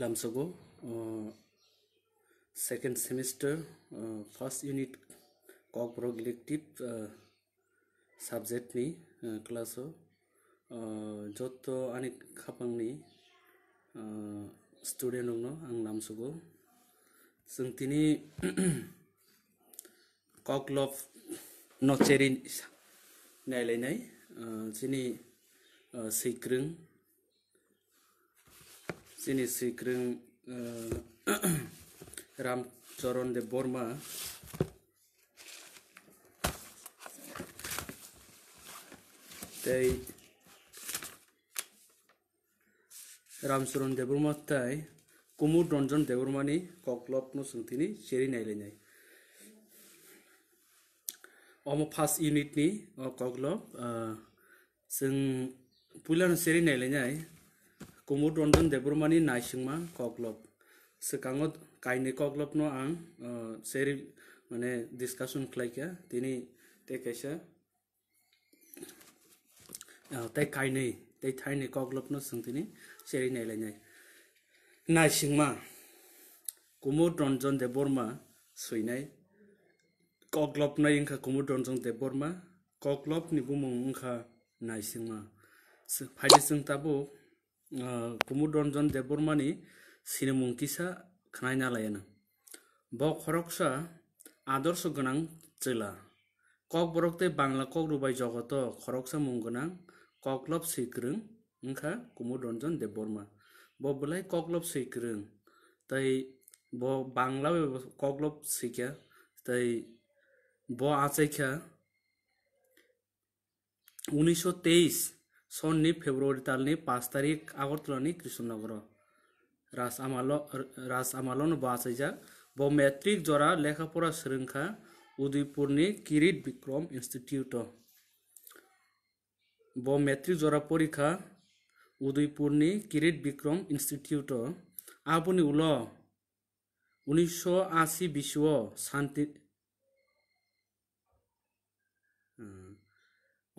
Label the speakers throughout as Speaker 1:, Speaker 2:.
Speaker 1: Ramsago uh, second semester uh, first unit cockbrook elective uh, subject ni uh, class o uh, jotto anik khapang ni uh, student ongno ang namsugo sung tini cocklof nocherin nailainai uh, sini uh, sikrung চিনি সিক্রিং রামচরণ দেব বর্মা তাই রামচরণ দেববর্মা তাই কুমুদ রঞ্জন দেববর্মানি ককলগ্ন সুংতিনি চেরি নাইলেনাই অম first ইউনিটনি ককলগ जों पुलान सेरि नायलायनाय কুমুদ ৰঞ্জন দেৱৰমানি নাইচিংমা কক্লব চিকাঙত কাইনে কক্লবন আং চেৰি মানে ডিছকাশ্যন খেলাইকা তিনি তে কৈছে তাই কাইনে তাই ঠাইনে কক্লবন চিনি চেৰি নাইলাইনাই নাইচিংমা কুমুদ ৰঞ্জন দেৱৰমা চৈনাই কক্লবন ইংখা কুমুদ ৰঞ্জন দেৱৰমা কক্লব নিবুমং ইংখা নাইচিংমা ফাইদেচিং তাবো কুমুদ রঞ্জন দেববর্মানি सिनेमुंकिसा खानायना लायना बक हरकसा आदर्श गोनां चैला कक बरकते बांला कक रुबाय जगत खरकसा मुं गोनां ककलब सैग्रों ओंखा कुमुद रन्जन देबबर्मा बबोलाय ककलब सैग्रों तै ब बांला ककलब सैखा तै ब आचाइखा उन्नीसशो तेईस ಸೊನ್ನೆ ಫೆಬ್ರವರಿ ತಾಲ್ನಿ পাঁচ তারিখ ಆಗರ್ತಲನಿ কৃষ্ণনগর রাজ আমাল রাজ আমালন বাসাইজা ব মেট্রিক জরা লেখাপড়া সোलोंखा উদয়পুরনি কিরিট বিক্রম ইনস্টিটিউট ব মেট্রিক জরা পরীক্ষা উদয়পুরনি কিরিট বিক্রম ইনস্টিটিউট আপনি উল উনিশশো আশি বিশ্ব শান্তি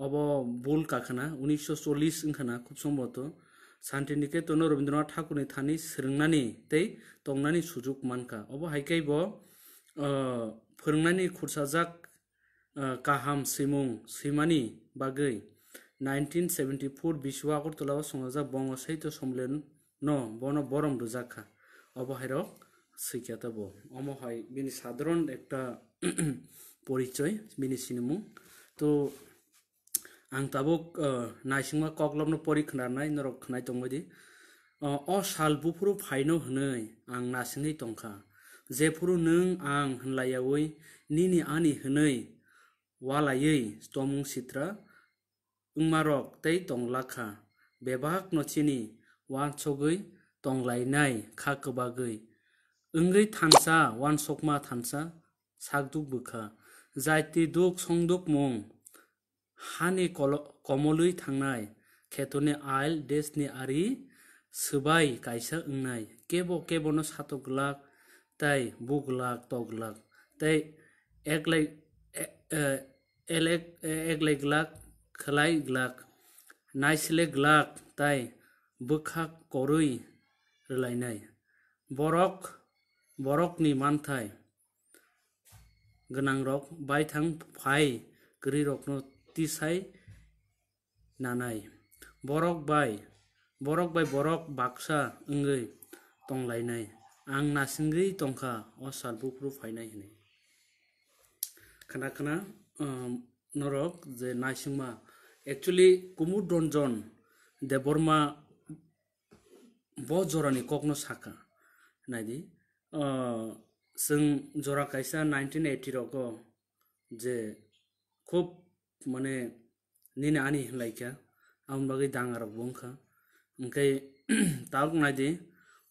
Speaker 1: অব বুল কাখানা উনিশশো চল্লিশ খানা খুব সম্ভবত শান্তিনিকেতন রবীন্দ্রনাথ ঠাকুরনি থানি সেরংনানি তৈ তংনানি সুযোগ মানকা অব হাইকাইব ফোরংনানি খুরসাজাক কাহাম সিমুং সৈমানি বাগৈ নাইনটিন সেভেন্টি ফোর বিশ্ব আগরতলা সংজাক বঙ্গ সাহিত্য সম্মেলন ন বন বরম রোজাখা অবহারক সৈকাতাব অমহাই বিনি সাধারণ একটা পরিচয় বিনি সিনেমু তো আং তাবো নাইসিংমা ককলমনো পরীক্ষণারনাই নর খনাই তংবাদি অ সালবুফুরু ফাইনো হনই আং নাসিংই তংখা জেফুরু নং আং হনলাইয়াওই নিনি আনি হনই ওয়ালাইয়ই স্তমুং সিত্রা উংমারক তৈ তংলাখা বেবাক নচিনি ওয়ানছগৈ তংলাইনাই খা কবাগৈ উংগৈ থানসা ওয়ানসকমা থানসা সাকদুক বুখা জাইতি দুখ সংদুক মং हानि कमलै थांनाय खेतनि आइल देशनि आरि सोबाय कायसा ओंनाय केब केबनो सातग्लाक তাই বুগলাক তগলাক তাই এক লাই এলেক একলাই গ্লাক খেলাই গ্লাক নাইসলে গ্লাক তাই বোখা করই রলাইনাই বরক বরকনি মানথাই गोनां रक बायथां फाय गोरि रकनो তিসাই নানাই বরক बाय বরক बाय বরক बाक्सा ओंगै टंलायनाय आं नासिंग्रि टंखा अ सारबुख्रु फायनाय होनो खोना खोना नरक जे नायसिंमा एक्चुलि कुमुद रन्जन देबरमा बहुत जरानि ककनो साखा नायदि जों जरा कायसा नाइनटिन एटिरक जे खुब mane nini ani laika amun bagui dangar bongkha angkai tak naidi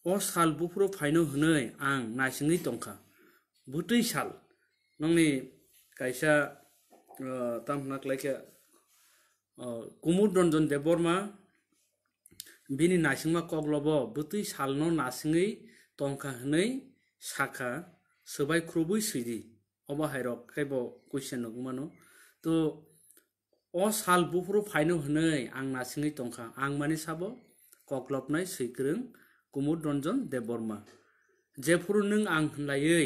Speaker 1: o sal bufro phaino hnoi ang naisingi tongkha butui sal nongni kaisa tamnak laika কুমুদ রঞ্জন দেববর্মা বিনি নাসিংমা কগলব বুতুই সালনো নাসিংই টংখা হनै সাখা সবাই খ্রবই সুইদি অবাহাই রক খাইব কুইসেন নগুমানো তো अ साल बुफ्रु फायनो हनै आंना सिङै टंखा आं माने साबो कक्लबनाय सैग्रों कुमुद रंजन देवबर्मा जेफ्रु नों आं होनलायै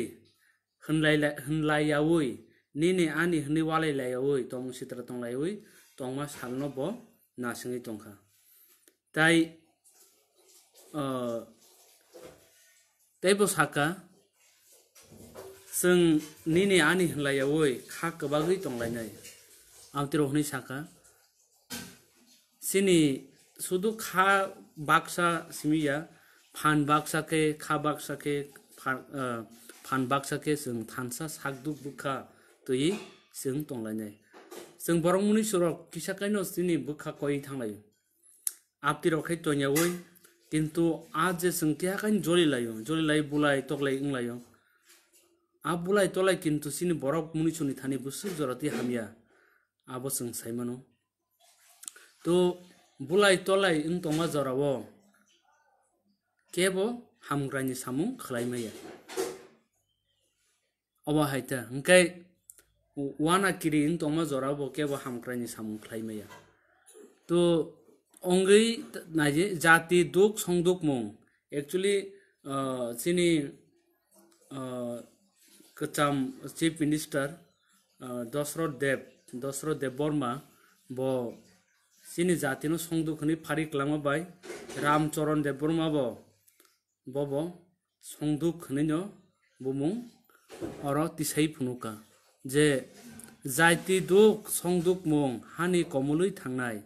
Speaker 1: होनलायावै निने आनि होनै वालायलायावै टं सित्रा टंलायावै टंमा सालनो ब ना सिङै टंखा दाय देबसाका जों निने आनि होनलायावै खा गोबागै टंलायनाय আলতিরোহণী শাখা সিনি শুধু খা বাক্সা সিমিয়া ফান বাক্সাকে খা বাক্সাকে ফান বাক্সাকে जों थानसा सागदु बुखा तयि जों टंलायनाय जों बरंमुनि सरक किसाकायनो सिनि बुखा कयि थांलाय आपति रखै टयनावै কিন্তু আজ যে সংতিয়া কান জলি লাইও জলি লাই বুলাই তকলাই ইংলাইও আ বুলাই তলাই কিন্তু সিনি বরক মুনি চুনি থানি বুসু জরাতি হামিয়া अब जुन सो तुलै त टाइ टमो केव हामग्रा सामुङ खैमै अव अहि इन्टमो के बो केबो सामुङ सामु मैले तो अङ्जे जाति दुख सङ्ग म एक्सुअली चिनी चिफ मिनिस्टर दशरथ देव দশর দেববর্মা ব চিনি জাতিন সংযোগখানি ফারি কলাম বাই রামচরণ দেববর্মা বব সংযোগখানি বুমুং অর তিসাই ফুনুকা যে জাতি দুখ সংযোগ মুং হানি কমলই থাকায়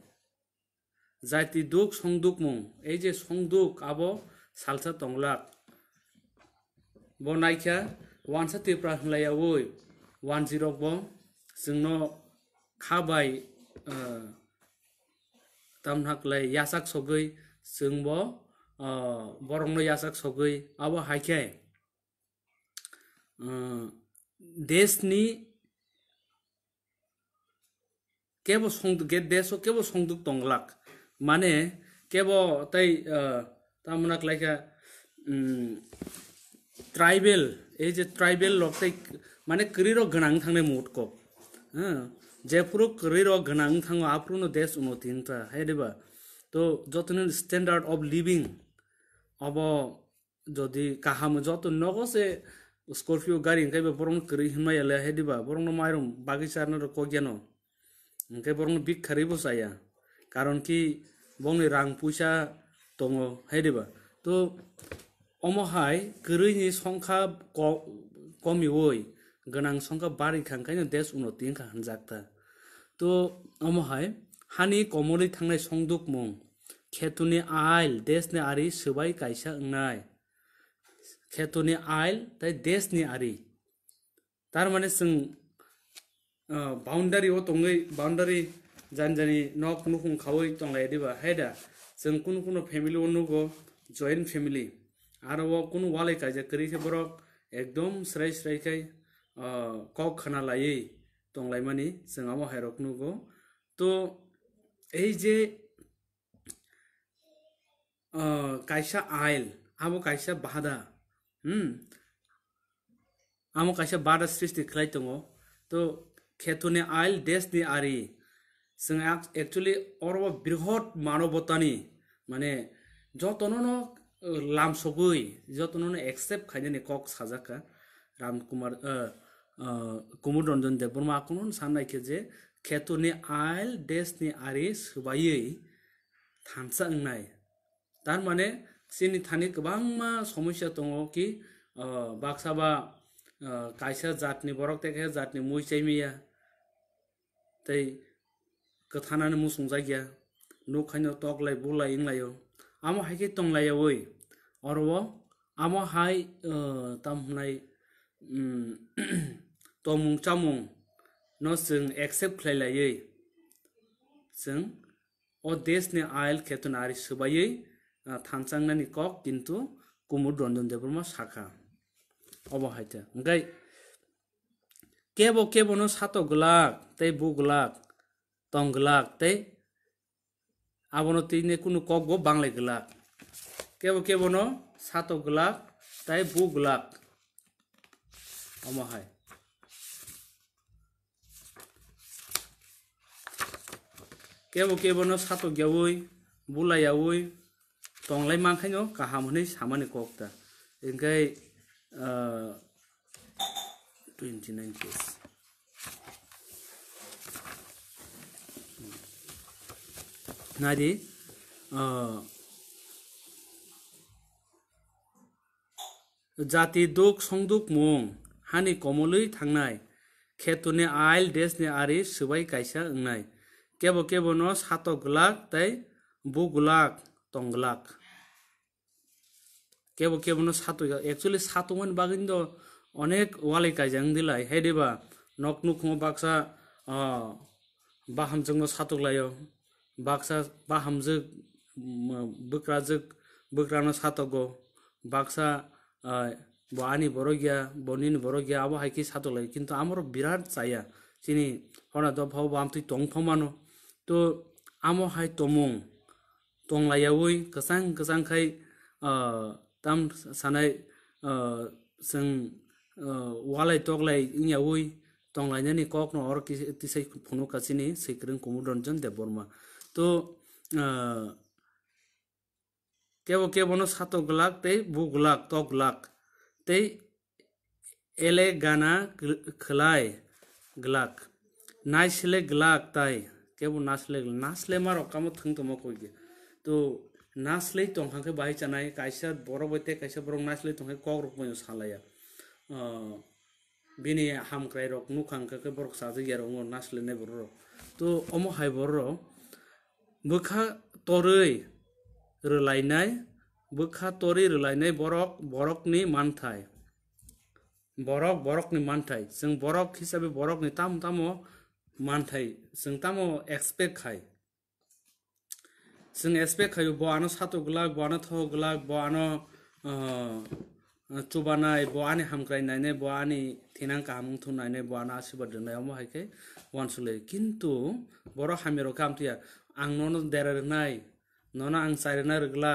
Speaker 1: জাতি দুখ সংযোগ মুং এই যে সংযোগ আব সালসা টংলাক ব নাইকা ওয়ানসা ত্রিপুরা হলাই ওই ওয়ান জিরো ব খাবাই তামহাকলাই ইয়াসাক সগৈ जोंब বরংনো ইয়াসাক সগৈ আবো হাইকে দেশনি কেব সংযুক্ত গে দেশ কেব সংযুক্ত তংলাক মানে কেব তাই তামনাক লাইকা ট্রাইবেল এই যে ট্রাইবেল লক তাই মানে ক্রিরক গনাং থাংনে মুট কপ হ্যাঁ जयपुर रेर घनांग आप देश उन्नति है तो जतन स्टैंडार्ड अफ लिविंग अब जदि कहम जत नगसे स्कॉर्पिओ गारी बरमी बरम माइरम बगिचार कज्ञानो ओंकाय बरम बिखारे बसाया कारण कि बने रंग पैसा दंग है तो अमहाय गई संख्या कमी गनांग संख्या बारी खाखा देश उन्नति जाता 또 어머하에 한이 거머리 탕내 성독몽 개돈이 아일 데스네 아리 스바이 가이샤 응나이 개돈이 아일 다이 데스네 아리 다른 말에 쓴 어, 바운다리 오 동의 바운다리 잔잔히 너 군군 가오이 동가 에디바 헤다 쓴 군군 패밀리 오누고 জয়েন্ট ফ্যামিলি আর ও কোনো ওয়ালে কাজে করি বরক একদম স্রাই স্রাইখাই কক খানা লাইয়ে টংলাইমানি जोंहा মহায়রক নুগো তো এই যে কাইসা আইল আবো কাইসা বাধা হুম আমো কাইসা বাধা সৃষ্টি খেলাই দङ তো খেতুনি আইল নি আরি जों অরব বৃহৎ মানবতানি মানে যতন লাম लाम যতন এক্সেপ্ট एक्सेप्ट खायनानि कक साजाखा रामकुमार कुमुद रंजन देव बर्मा कुन साननायखे जे खेतुनि आइल देशनि आरि सोबायै थानसा ओंनाय थारमाने जोंनि थानि गोबां मा समस्या दङ कि बाक्साबा कायसा जातनि बरक तेखे जातनि मुइसाइमिया तै गोथानानो मुसुं जायगिया न' खायनो टकलाय बुलाय इंलायो आमो हायखे टंलायावै अरव आमो हाय तामहुनाय tawmung chamung no jeng accept khlailayei jeng o desh ne ail ketonari subayei thanchangna ni kok kintu কুমুর রঞ্জন দেববর্মা শাখা অবহাইতে ওখাই কেব কেব ন সাত গোলাক তাই বু গোলাক তং গোলাক তাই আবনতি নে কোনো কক গো বাংলাই গোলাক কেব কেব ন সাত গোলাক তাই বু গোলাক অমহায় কেবো কেবনো সাতো গেবই বুলাইয়াবই টংলাই মানখাইনো কাহাম হই সামানি কক্তা ইনকাই টোয়েন্টি নাইন পেজ নারী জাতি দুখ সংদুখ মং হানি কমলই থাংনাই খেতনে আইল ডেসনে আরে সবাই কাইসা ওংনাই কেবো কেবো নো সাত গোলাক তাই বু গোলাক টংগোলাক কেবো কেবো নো সাত একচুয়ালি সাত মান বাগিন অনেক ওয়ালে কাজ দিলাই হে দেবা নক নুখো বাক্সা বাহামজ সাতক লাইও বাক্সা বাহামজ বকরা জগ বকরা নো সাতক বাক্সা আনি বড় গিয়া বনি বড় গিয়া আবো হাইকি সাতক লাই কিন্তু আমার বিরাট চাইয়া চিনি হনাদ ভাব আমি টং ফমানো তো amo hai tomung tong la yawi kasang kasang khai tam sanai sing walai tok lai ing yawi tong lai ni kok no or ki tisai phunu kasini sikrin kumudanjan deborma তো কেব কেবনো সাত গোলাক তেই বু গোলাক ত গোলাক তেই এলে গানা খেলায় গ্লাক নাইছিলে গ্লাক তাই কেবো নাসলেগল নাসলে মার অকামত থং তো মকইগে তো নাসলেই তংখাকে বাহি চানাই কাইসা বড় বইতে কাইসা বরং নাসলেই তংখাই কক রক পয়ো সালাইয়া বিনি হামক্রাই রক নুখাংখাকে বরক সাজে গিয়া রঙ নাসলে নাই বড় রক তো অম হাই বড় বোখা তরৈ রোলাইনাই বোখা তরি রোলাইনাই বরক বরকনি মানথায় বরক বরকনি মানথায় जों বরক হিসাবে বরকনি তাম তামো মানথাই সঙ্গামো এক্সপেক্ট খাই সঙ্গ এক্সপেক্ট খাই ব আনো সাতো গুলা ব আনো থ গুলা ব আনো চুবানাই ব আনি হামক্রাই নাই ব আনি থিনাং কাহাম থাই ব আনো আশীর্বাদ দিনাম হাইকে ওয়ানসুলে কিন্তু বড় হামের কামতিয়া আং নন দেরাই নন আং চাইরনা রগলা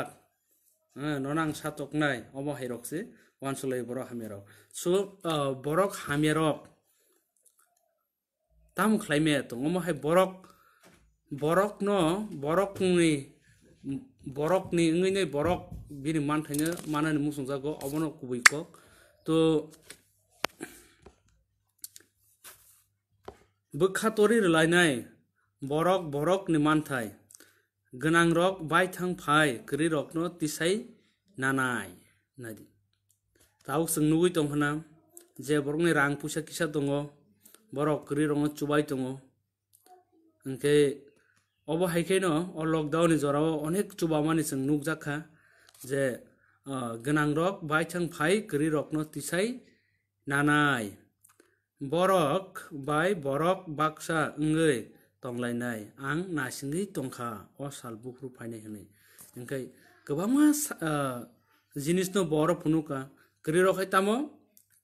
Speaker 1: নন আং সাতক নাই অম হাইরকসে ওয়ানসুলে বড় হামের সো বড় হামেরক tam khlaime tong omo hai borok borok no borok ni borok ni ngi ne borok bini man thaine manani musung jago obono kubui ko to bukhatori lainai borok borok ni man thai গনাং রক বাই থাং ফাই করি রকনো তিসাই নানাই নাদি তাও সঙ্গুই দং হনা যে বরং রাং পয়সা কিসা দঙ্গ borok kri rongo chubai tongo hingke obo haike no o lockdown ni jorao onek chubamani chung nuk jakha je gnang rok bai chang phai kri rok no tisai nanai borok bai borok baksa ngai tonglai nai ang nasingi tongkha o salbuk ru phaine hine hingke kobama jinis no borok phunuka kri rok haitamo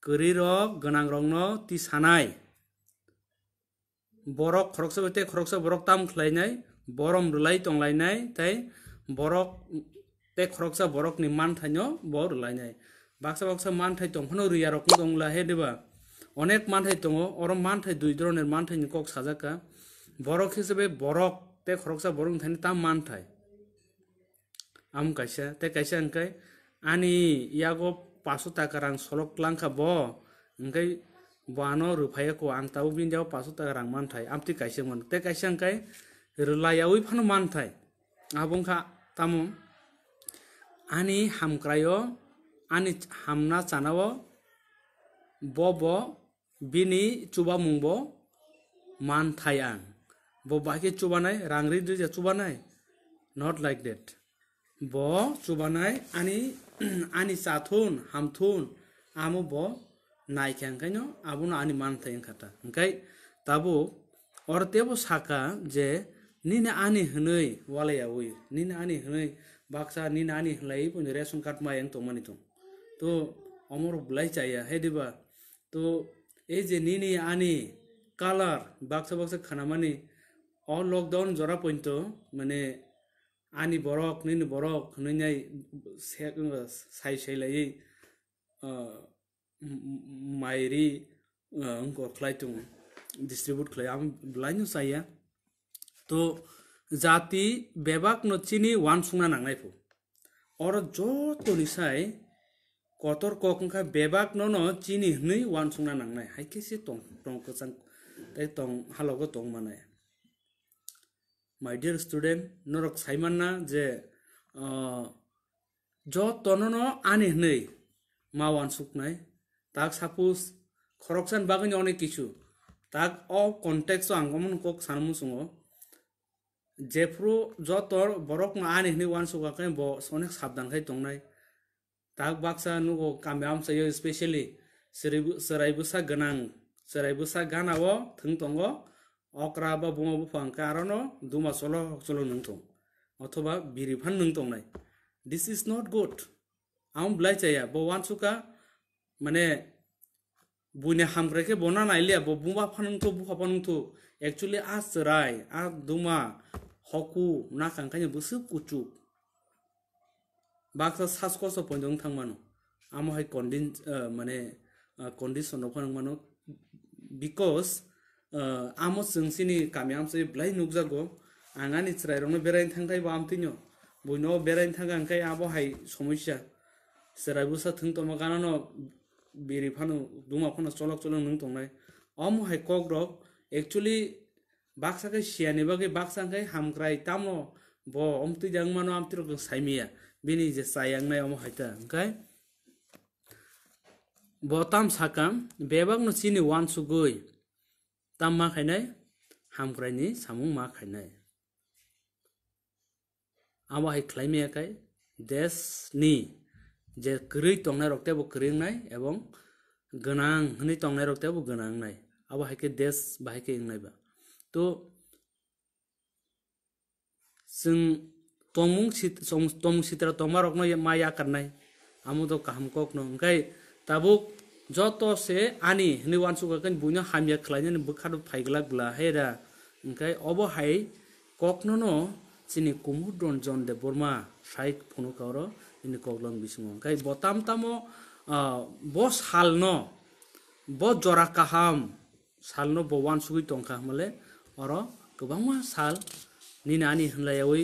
Speaker 1: kri rok gnang rok no tisanai বৰক খৰকচা বৈতে খৰকচা বৰক তাম খেলাই নাই বৰম ৰুলাই টংলাই নাই তাই বৰক তে খৰকচা বৰক নি মান ঠাইন বৰ ৰুলাই নাই বাক্সা বাক্সা মান ঠাই তংখনো ৰুই আৰু কোনো দংলাহে দেবা অনেক মান ঠাই দঙ অৰম মান ঠাই দুই ধৰণৰ মান ঠাইনি কওক সাজাকা বৰক হিচাপে বৰক তে খৰকচা বৰক নিঠাইনি তাম মান ঠাই আম কাইছা তে কাইছা এনেকৈ আনি ইয়াকো পাঁচশ টাকা ৰাং চলক লাংখা ব wano rupayako ang tau bindiao paso ta rang manthai amti kaisa mon te kaisa angkai rlayawi phano manthai abong kha tamu ani hamkrayo ani hamna chanao bo bo bini chuba mungbo manthai ang bo baki chubanai rangri duje chubanai not like that bo chubanai ani ani chathun hamthun amu bo naike angkaino abono ani mantai angkata angkai tabo orte abo saka je nina ani hnei wale ya ui nina ani hnei baksa nina ani hlai pun ration card ma yang tomani tong তো অমর বলাই চাইয়া হে দেবা তো এই যে নিনি আনি colour বাক্সা বাক্সা খানা মানে অ লকডাউন জরা পর্যন্ত মানে আনি বরক নিনি বরক নইনাই সাই সাইলাই माइरि उनको खिलाई तुम डिस्ट्रीब्यूट खिलाई हम ब्लाइन साया तो जाति बेबाक नचिनी वान सुना नांगनाय फु और जो तो निसाय कतर कखंखा बेबाक नन चिनि हनै वान सुना नांगनाय हाय केसे तों तों कसां ताय तों हालगो तों माने माय डियर स्टुडेंट नरक साइमानना जे जो तनन आनि हनै मावान सुखनाय তাক সাপোজ খরকসান বাগিনি অনেক কিছু তাক অ কনটেক্স আঙ্গমন কক সানমু সুঙ্গ জেফ্রু যতর বরক আন এনে ওয়ান সুগাকে ব অনেক সাবধান খাই তংনাই তাক বাক্সা নুগো কামিয়াম সাইও স্পেশালি সেরাইবুসা গনাং সেরাইবুসা গানাও থং তঙ্গ অক্রা বা বুমা বুফাং কারণও দুমা চলো চলো নং থং অথবা বিরিফান নং তংনাই দিস ইজ নট গুড আম ব্লাই চাইয়া ব ওয়ান সুকা মানে বুনে হামগ্রেকে বনা নাইলে বুবা ফানুংথো বুফা ফানুংথো একচুয়ালি আ সরাই দুমা হকু না কাঙ্কাই বুসু কুচু বাক্সা সাস কস পঞ্জং থাং মানু আমহাই কন্ডিন মানে কন্ডিশন ফানুং মানু বিকজ আম সিনসিনি কামি আমসে ব্লাই নুকজাগো আঙা নিচরাই রং বেড়াইন থাঙ্কাই বামতিনো বইন বেড়াইন থাঙ্কাই আবহাই সমস্যা সেরাই বুসা থং তোমা গানানো biri phanu duma phana cholak cholak nung tong nai om hai kok rok actually baksa ke siani bagi baksa ke hamkrai tamo bo om tu jang mano am tirok saimia bini je sayang nai om haita kai botam sakam bebak no sini wan su goi tam ma khainai hamkrai ni samung ma nai awa hai khlaimia kai des ni যে ক্রী তংনাই রক্তেবো ক্রীং নাই এবং গনাং হনি তংনাই রক্তেবো গনাং নাই আবো হাইকে দেশ বা হাইকে ইংনাইবা তো जों तमुं तमुं सितरा तमा रकनो मा या करनाय आमु तो कहम कोकनो ओंखाय ताबुक जत से आनि हनि वानसुगकन बुनो हामिया खलायनो बखादो फाइगला गुला हेरा ओंखाय अब हाय कोकनो सिनि कुमुद रन्जन दे बर्मा साइक फनो कावरो ini koglong bisingo kai botam tamo bo salno bo jora kaham salno bo wan sugui tongkha male oro kobangma sal ni nani hnglayawi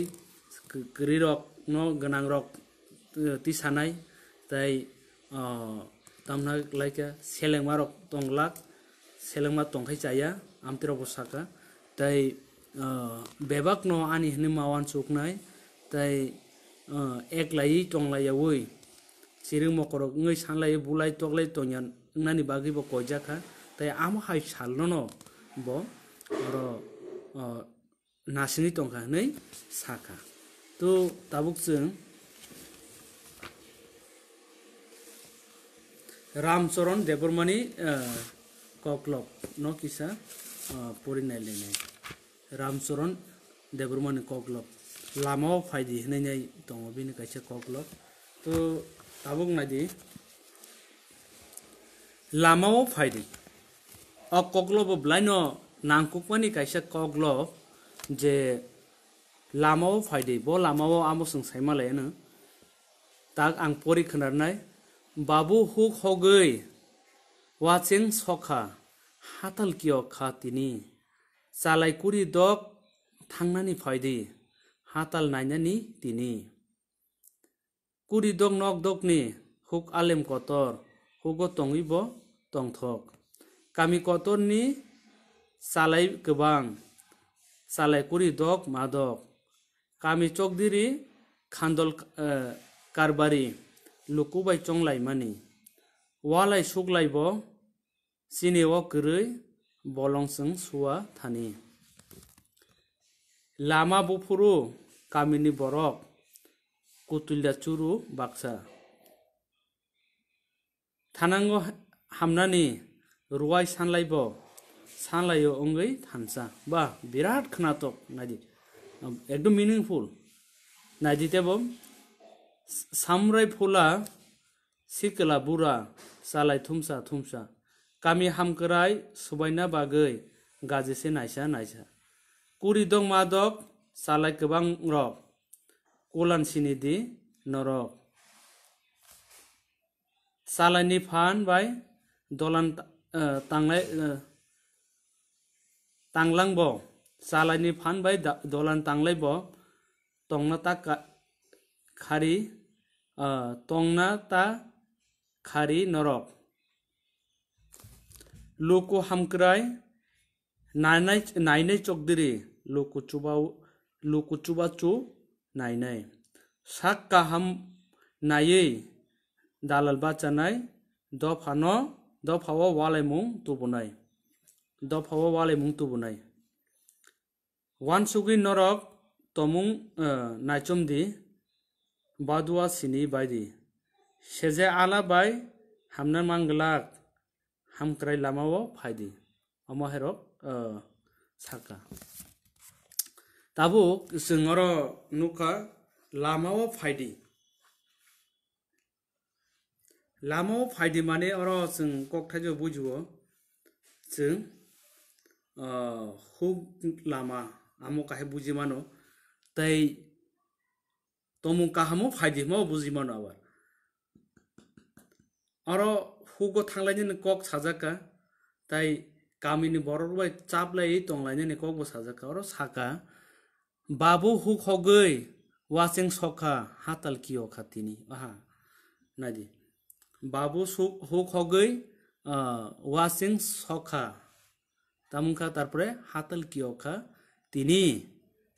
Speaker 1: kirirok no ganangrok ti sanai tai tamna laika selengma rok tonglak selengma tongkhai chaya amtira bosaka tai bebak no ani hni mawan suknai tai এক লাই টংলাইয়াওই সিরিং মকরক ngay sanlai bulai toklai tonyan nani bagi তাই আম high সালনো ব র নাসিনি টংখা হই সাকা তো তাবুক जों রামচরণ দেবরমানি ককলপ ন কিসা পরিণায় Ram Charan দেবরমানি ককলপ lamao phai di nai nai tongo bini kaisa kok lok to tabuk nai di lamao phai di a kok lok blai no nang kuk pani kaisa kok lok je lamao phai di bo lamao amo sung sai ma lai na tak ang pori khnar nai babu huk hogoi watching sokha hatal kiyo khatini salai kuri dok thangnani phai di হাতাল নাইনানি তিনি কুড়ি দক knock দকনি hook আলেম কতর Hugo তঙিব তংথক কামি কতরনি সালাই গোবাং সালাই কুড়ি দক মাদক কামি চকদিরি খান্দল কারবারি লুকুবাই চংলাইমানি ওয়ালাই সুগলাইব সিনেও গরৈ বলংসং সুয়া থানি लामा बुफुरु गामिनि बरफ कुतुलिया चुरु बाक्सा थानांगौ हामनानै रुवाय सानलायब सानलायो अंगै थानसा बा बिराद खोनाथक नायदि एकदम मिनिंफुल नायदितेब सामराय फुला सिखोला बुरा सालाय थुमसा थुमसा गामि हामखोराय सुबायना बागै गाजिसे नायसा नायसा কুরিদং মাদক সালাই গোবাং রব কলান সিনিদি নরক সালাইনি ফান বাই দলান তাংলাই তাংলাং ব সালাইনি ফান বাই দলান তাংলাই ব তংনা তা খারি তংনা তা খারি নরক লোকো হামক্রাই নাইনাই নাইনাই চকদিরি লুকুচুবাও লুকুচুবাচু नायनाय साक गाहाम नायै दालाल बाचानाय दफानो दफावा वालायमुं तुबुनाय दफावा वालायमुं तुबुनाय वान सुगि नरक तमुं नायचुमदि बादुआ सिनि बायदि सेजे आला बाय हामना मांगलाक हामक्राय लामाव फायदि अमहेरक साका tabuk zengoro nuka lamao phaidi lamao phaidi mane oro zeng kok thajo bujuo zeng খুব লামা আমো কাহে বুঝি মানো তাই তমু কাহামো ফাইদি মাও বুঝি মানো আবার আরো হুগো থাংলাইনি কক সাজাকা তাই কামিনি বড় বাই চাপলাই এই তংলাইনি কক সাজাকা আরো সাকা বাবু হুক হগৈ ওয়াচিং সখা হাতাল কি অখা তিনি আহা না দি বাবু সুখ হুক হগৈ ওয়াচিং সখা তামুখা তারপরে হাতাল কি অখা তিনি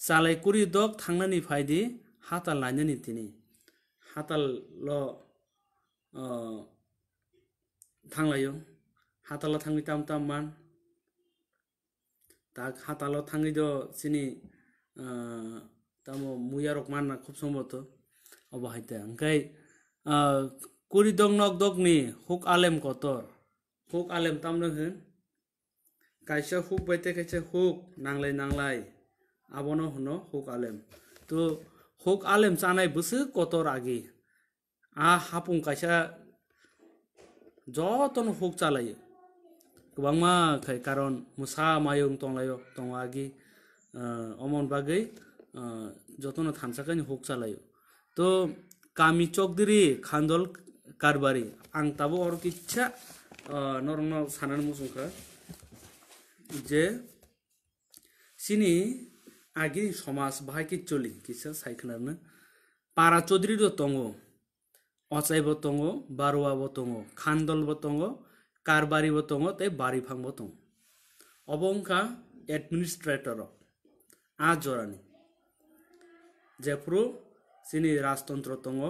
Speaker 1: চালাইকুড়ি দক থাংনানি ফাইদি হাতাল লাইনানি তিনি হাতাল ল থাংলায়ো হাতালা থাঙ্গি তাম তাম মান তাক হাতাল থাঙ্গি চিনি তাম মুয়ারক মাননা খুব সম্ভবত অবহাইতে কুড়ি কুরিদং নক দগনি হুক আলেম কতর হুক আলেম তামদং হেন কাইসা হুক বাইতে কাইসা হুক নাংলাই নাংলাই আবন হনো হুক আলেম তো হুক আলেম চানাই বসে কতর আগে আ হাপুং কাইসা যতন হুক চালায় गोबां मा কারণ कारन মায়ং मायं दंलायो दङ অমন বাগেই যতন থানসাকানি হোক চালায় তো কামি চক দি খান্দল কারবারি আং তাবো অর কিচ্ছা নরম সানার মসংখা যে সিনি আগে সমাজ ভাইকে চলি কিসা সাইখনারনে পারা চৌধুরী তঙ্গ অচাইব তঙ্গ বারোয়াব তঙ্গ খান্দল তঙ্গ কারবারি তঙ্গ তাই বাড়ি ভাঙব তঙ্গ অবংকা অ্যাডমিনিস্ট্রেটর আ আজরানি জেফ্রু চিনি রাজতন্ত্র তঙ ও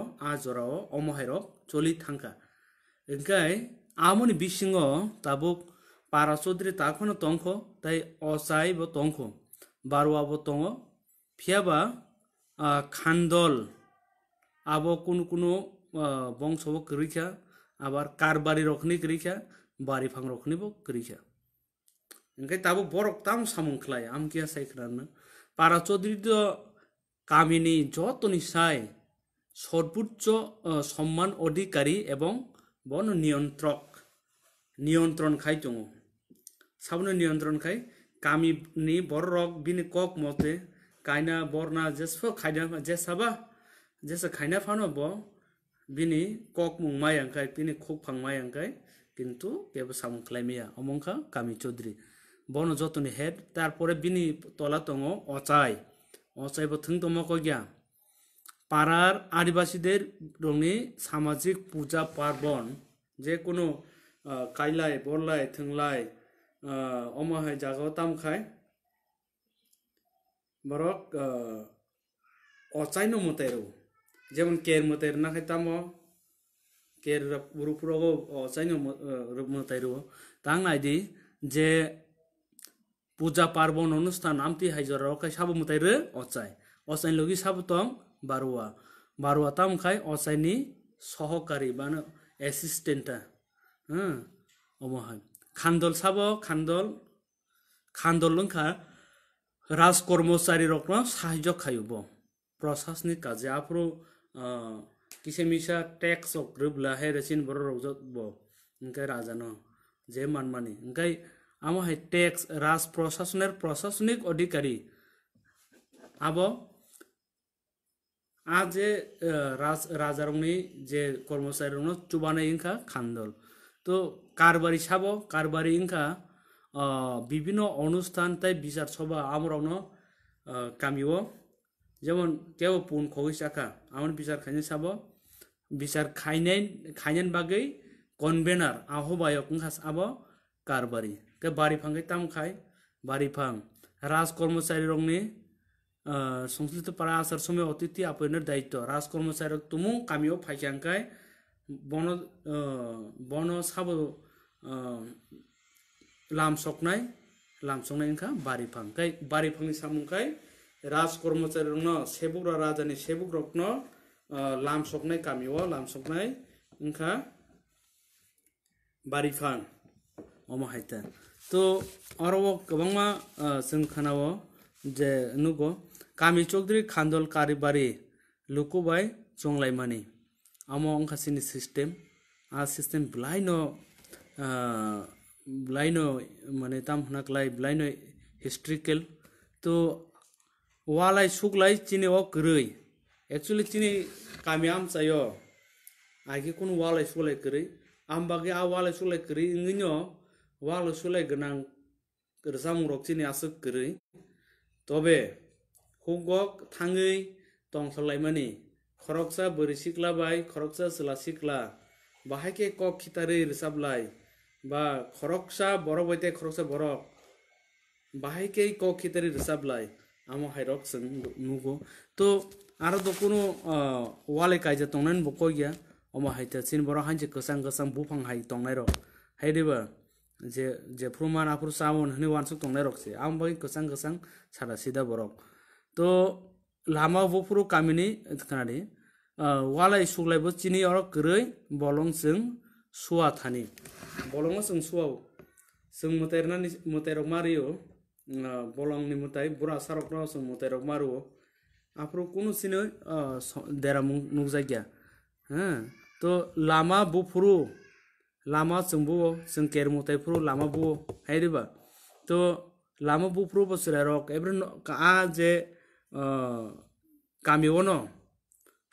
Speaker 1: অমহের চলি থাকা এঙ্কাই আমি বিসিঙ্গ তাবুক পারা চৌধুরী তাখন তংখ তাই অসাইব তংখ বারোয়াব তঙ ফিয়াবা খান্দল আব কোনো কোনো বংশব করিখা আবার কারবারি রকনি করিখা বারি ফাং রকনিব করিখা ओंखाय তাবো বরক তাম सामुं खालाय आमखिया सायख्रानो পারাচরিত কামিনী যত নিশায় সর্বোচ্চ সম্মান অধিকারী এবং বন নিয়ন্ত্রক নিয়ন্ত্রণ খাই চঙ সাবনে নিয়ন্ত্রণ খাই কামিনি বড় রক বিনি কক মতে কাইনা বর্না যেস খাইনা যে সাবা যেসা খাইনা ফানো ব বিনি কক মুংমাই আংখাই বিনি খোক ফাংমাই আংখাই কিন্তু কেবো সামুং খাইমিয়া অমংখা কামি চৌধুরী বন যতনি হেদ তারপরে বিনি তলা তঙ অচাই অচাই বথংতম কজ্ঞা পাড়ার আদিবাসীদের রঙে সামাজিক পূজা পার্বণ যে কোনো কাইলাই বললায় থাই অমাহায় জাগাও তামখায় বরক অচাইন মতেরও যেমন কের মতের না তাম কের পুরোপুরো অচাইন মতাই তাং আইডি যে পূজা পার্বণ অনুষ্ঠান আমতি হাইজর রকাই সাব মুতাইরে অচাই অচাইন লগি সাব তম বারুয়া বারুয়া তাম খাই অচাইনি সহকারী মানে অ্যাসিস্টেন্ট অমহাই খান্দল সাব খান্দল খান্দল লঙ্কা রাজ কর্মচারী রকম সাহায্য খাইব প্রশাসনিক কাজে আপরো কিসে মিশা ট্যাক্স অগ্রিব লাহে রেসিন বড় রোজত রাজানো যে মানমানি ওই ଆମ ଟେକ୍ସ ରାଜ ପ୍ରଶାସନର ପ୍ରଶାସନିକ ଅଧିକାରୀ আব আ যে রাজ রাজারংনি যে কর্মচারী রং চুবানে ইংখা খান্দল তো কারবারি সাব কারবারি ইংখা বিভিন্ন অনুষ্ঠান তাই বিচার সভা আমরং কামিও যেমন কেউ পুন খগি চাকা আমার বিচার খাইনে সাব বিচার খাইনাই খাইনেন বাগেই কনভেনার আহ্বায়ক ইংখা সাব কারবারি बारिफांगे तामखाय बारिफां राजकर्मचारी रंनि संस्लित परा आसार समय अतिथि आपयनर दायित्व राजकर्मचारी तुमु कामियो फायखांखाय बन बन साब लामसकनाय लामसकनायखा बारिफांखाय बारिफांनि सामुखाय राजकर्मचारी रंनो सेबुक राजानि सेबुक रक्न लामसकनाय कामियो लामसकनाय ओंखा बारिफां अमाहायता तो और वो कबंगा सिम खाना वो जे नुको कामी चौधरी खानदल कारीबारी लुको बाय चोंगलाई मानी आमो अंका सिनी सिस्टेम आ सिस्टेम ब्लाइनो ब्लाइनो माने ताम हनाक लाई ब्लाइनो हिस्ट्रिकल तो वालाई सुगलाई चिने वो गरई एक्चुअली चिने कामी आम चाहियो आगे कुन वालाई सुगलाई गरई आम बागे आ वालाई सुगलाई गरई इंगिनो walo sulai genang kersamurok sini asuk keri tobe hugok thangai tong solaimani খরকসা বরি শিখলা বাই খরকসা সিলা শিখলা বাহাইকে কক খিতারে রিসাবলাই বা খরকসা বড় বইতে খরকসা বরক বাহাইকে কক খিতারে রিসাবলাই আমো হাইরক সং নুগো তো আর তো কোনো ওয়ালে কাইজা তংনান বকই গিয়া অমো হাইতা সিন বড় হাইজে কসাং কসাং বুফাং হাই তংনাই রক হাইদেবা जे जे फ्रुमान आखुर सावन हनी वान सुख तोंगने रोक से आम बगी कसंग सारा सीधा बरोग तो लामा वो फुरो कामिनी इतना डी वाला इशुगले बस चीनी और करे बोलोंग सिंग सुआ थानी बोलोंग सिंग मारियो बलंगनि नि बुरा सारो करो सिंग मोतेरो मारो आपरो कुनु सिनो देरा मुंग नुक्सा तो Lama बुफुरो lama chungbu chung ker mutai pro lama bu hai riba to lama bu pro bo sura rok ebre ka a je uh, kami ono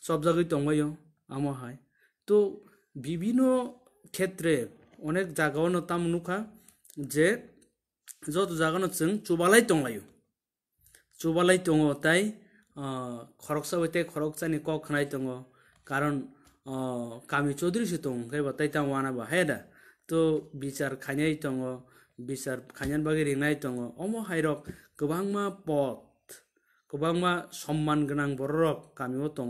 Speaker 1: সব জায়গায় টঙ্গাইও আমার হয় তো বিভিন্ন ক্ষেত্রে অনেক জায়গাও তাম নুখা যে যত জায়গা চিং চুবালাই টঙ্গাইও চুবালাই তাই খরকসা হইতে খরকসানি ক খানাই কারণ कामी चौधरी सितों कई बताई तंग वाना तो बिचार खाने तंग बिचार खाने बागे रिनाय तंग अम हायरक गोबां मा पथ मा सम्मान गोनां बररक कामियाव दङ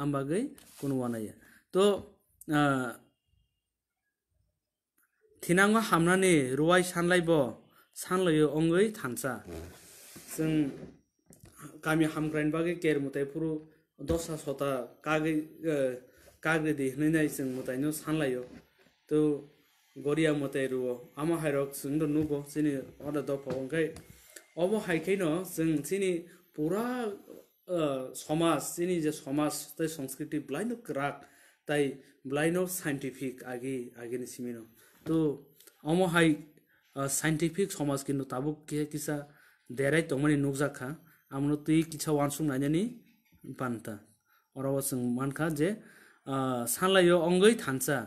Speaker 1: आं बागै गुन वानायो तो थिनाङो हामनानै रुवाय सानलायब सानलायो अंगै थानसा जों कामि हामग्रानि बगे केर पुरु दसथा सता कागै কাগরে দি হনাই সিং মতাই নো সানলাইও তো গরিয়া মতাই রুও আমা হাইরক সুন্দর নুগো সিনি অর্ডার দ ফবংখাই অব হাইখাই ন সিং সিনি পুরা সমাজ সিনি যে সমাজ তাই সংস্কৃতি ব্লাইন রাগ তাই ব্লাইন সাইন্টিফিক আগে আগে সিমিনো তো অম হাই সাইন্টিফিক সমাজ কিন্তু তাবুক কে কিসা দেরাই তমানি নুকজাখা আমরা তুই কিছা ওয়ান সুং নাইজানি পান্তা ওরাও সিং মানখা যে सानलायो अंगै थानसा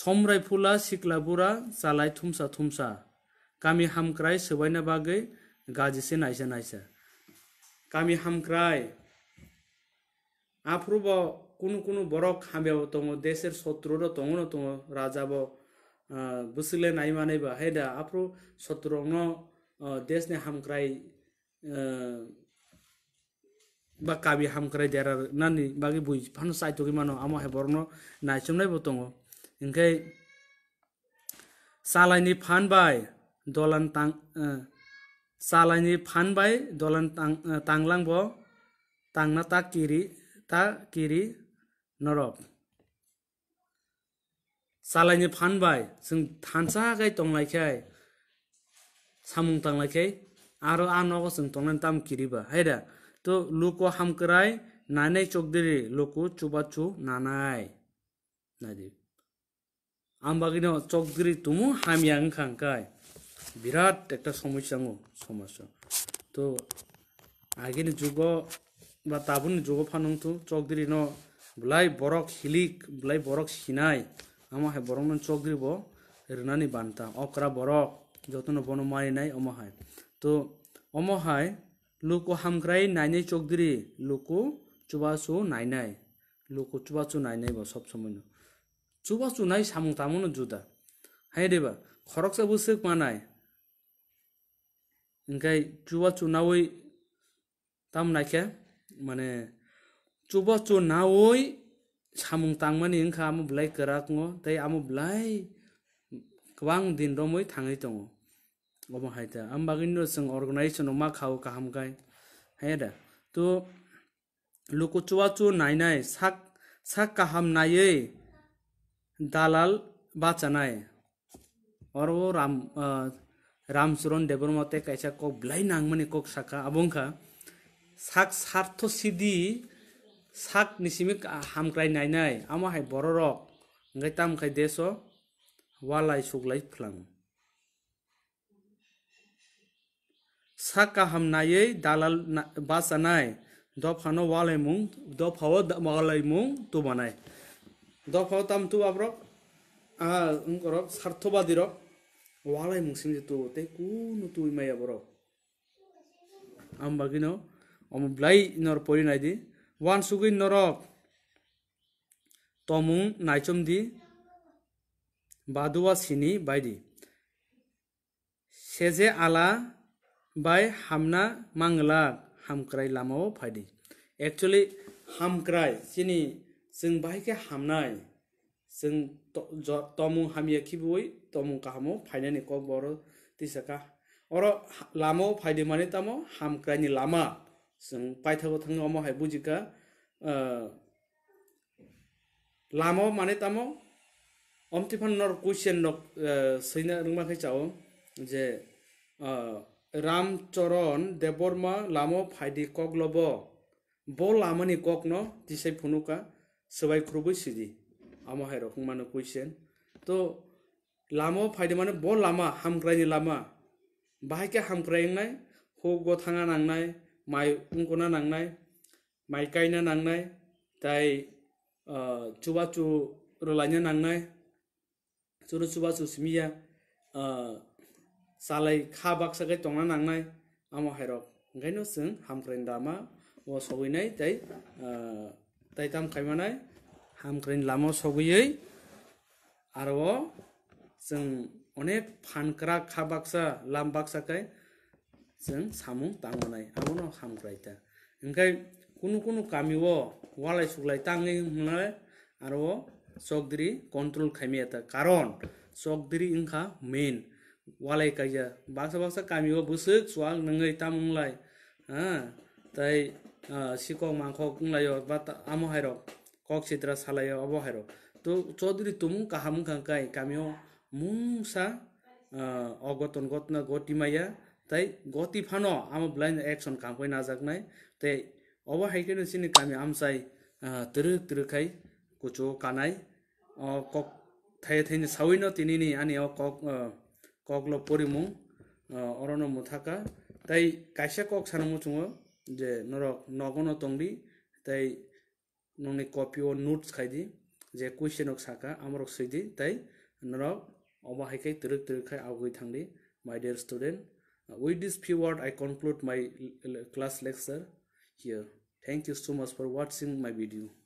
Speaker 1: समराय फुला सिख्ला बुरा जालाय थुमसा थुमसा गामि हामक्राय सोबायना बागै गाजिसे नायसा नायसा गामि हामक्राय आफ्रुब কোনো কোনো বরক হামিয়াব দङ দেশের শত্রুর দङ ন দङ রাজাব বুসলে নাই মানাইবা হেদা আপ্রু শত্রু ন দেশনে হামক্রাই ba kabi hamkare jara nani bagi bui panu sai togi mano amo he borno na nai botongo ingkai salaini phan bai dolan tang salaini phan bai dolan tang tanglang bo tangna ta kiri ta kiri norop ni phan bai sing thansa gai lai khai samung tanglai khai aro anogo sing tonglan tam kiri ba haida তো লুকো হামকরাই নানাই চোখদেরি লোকু চুবাচু নানাই নাদি আমবাগিন চোখদেরি তুমু হামিয়াং খাঙ্কাই বিরাট একটা সমস্যা সমস্যা তো আগের যুগ বা তাবুন যুগ ফানুংথু চোখদেরি ন বলাই বরক হিলিক বলাই বরক সিনাই আমা হে বরং চোখদেরি ব রিনানি বানতা অকরা বরক যতন বন মারি নাই অমহায় তো অমহায় loko hamkrai nainai chokdiri loko chubasu nainai loko chubasu nainai ba sob somono chubasu nai samung tamono juda hai reba khorok sabu sek manai ingkai chubasu nawoi tam naike mane chubasu nawoi samung tangmani ingka amu blai karak ngo tai amu blai kwang din romoi thangai tongo obo haida ambagin no sung organization ma khao ka ham gai haida to luku chuwa chu nai nai sak sak ka ham nai ye dalal bachanai और वो राम रामचरण देवर मते कैसा कक बिलाई नांगमने कक साखा अबंखा साक सार्थ सिदि साक निसिमिक हामक्राय नायनाय आमाहाय बर' रक ओंखाय तामखाय देस वालाय सुगलाय फ्लाङो साका हमनायै दालाल बासनाय दफानो वाले मुंग दफाव मगलाय मुंग तु बनाय दफाव तम तु बाब्र आ उनकर सार्थबादिर वाले मुंग सिम जतु ते कुनु तु इमाय बर आम बागिनो अम ब्लाइ नर परिनाय दि वान सुगि नर तमु नायचम दि बादुवा सिनि बायदि सेजे आला बाय हामना मांगला हामक्राय लामाव फायदि एक्चुअली हामक्राय जिनि जों बाहायखे हामनाय जों तमुं हामिया खिबुयै तमुं गाहामाव फायनायनि कक बर' तिसाका अर लामाव फायदो माने तामाव हामक्रायनि लामा जों पायथागो थाङो अमाहाय बुजिका लामाव माने तामाव অমতিফান নর কুইশন নক সৈনা রুমা খেচাও যে ৰামচৰণ দেৱৰ্মা লাম ভাইদি কক ল'ব বৌ লামনি কক ন দিছাই ফুনুকা চবাই খুবৈ চিজি আমাৰ হেৰ মানুহ কৈছেন তো লাম ফাইদে মানে বৌ লামা হামক্ৰাইনি লামা বাহেকে হামক্ৰাই নাই সৌ গঠাঙা নাংনাই মাই উংকনা নাংনাই মাইকাইনা নাংনাই তাই চুবাচু ৰলাইনে নাংনাই চুৰ চুবাচু চিমিয়া सालै खा बाक्सागै तंना नांनाय आमा हायरक ओंखायनो जों हामख्रेन दामा ओ सौहैनाय तै तै दाम खायमानाय हामख्रेन लामा सौहैयै आरो जों अनेक फानग्रा खा बाक्सा लाम बाक्साखै जों सामु दांनाय आमनो हामख्रायता ओंखाय কোনো কোনো কামিও ওলাই চুকলাই টাঙি শুনালে আৰু চকদিৰি কণ্ট্ৰল খাইমি এটা কাৰণ চকদিৰি ইংখা মেইন walai kaja baksa baksa kami go busuk sual nangai tamung lai ha tai sikok mangkok lai ba amo hairo kok sitra salai abo hairo to chodri tum kaham kangkai kamio mungsa অগতন গতনা গতিমাইয়া তাই গতি Fanon আমার ব্লাইন action কামকৈ নাজাকনাই তাই অবহাইকে নিচিনি কামি আমচাই তৃক তৃকাই কুচো কানাই কক থাই ni, সাউইন তিনি আনি কক কগল পরিমু অরণ মুথাকা তাই কাইসা কক সানমু চুঙো যে নরক নগন তংরি তাই নংনি কপি ও নোটস খাইদি যে কুইশনক সাকা আমরক সৈদি তাই নরক অবাহাইকাই তরুক তরুক খাই আগুই থাংলি my dear student with this few words i conclude my class lecture here thank you so much for watching my video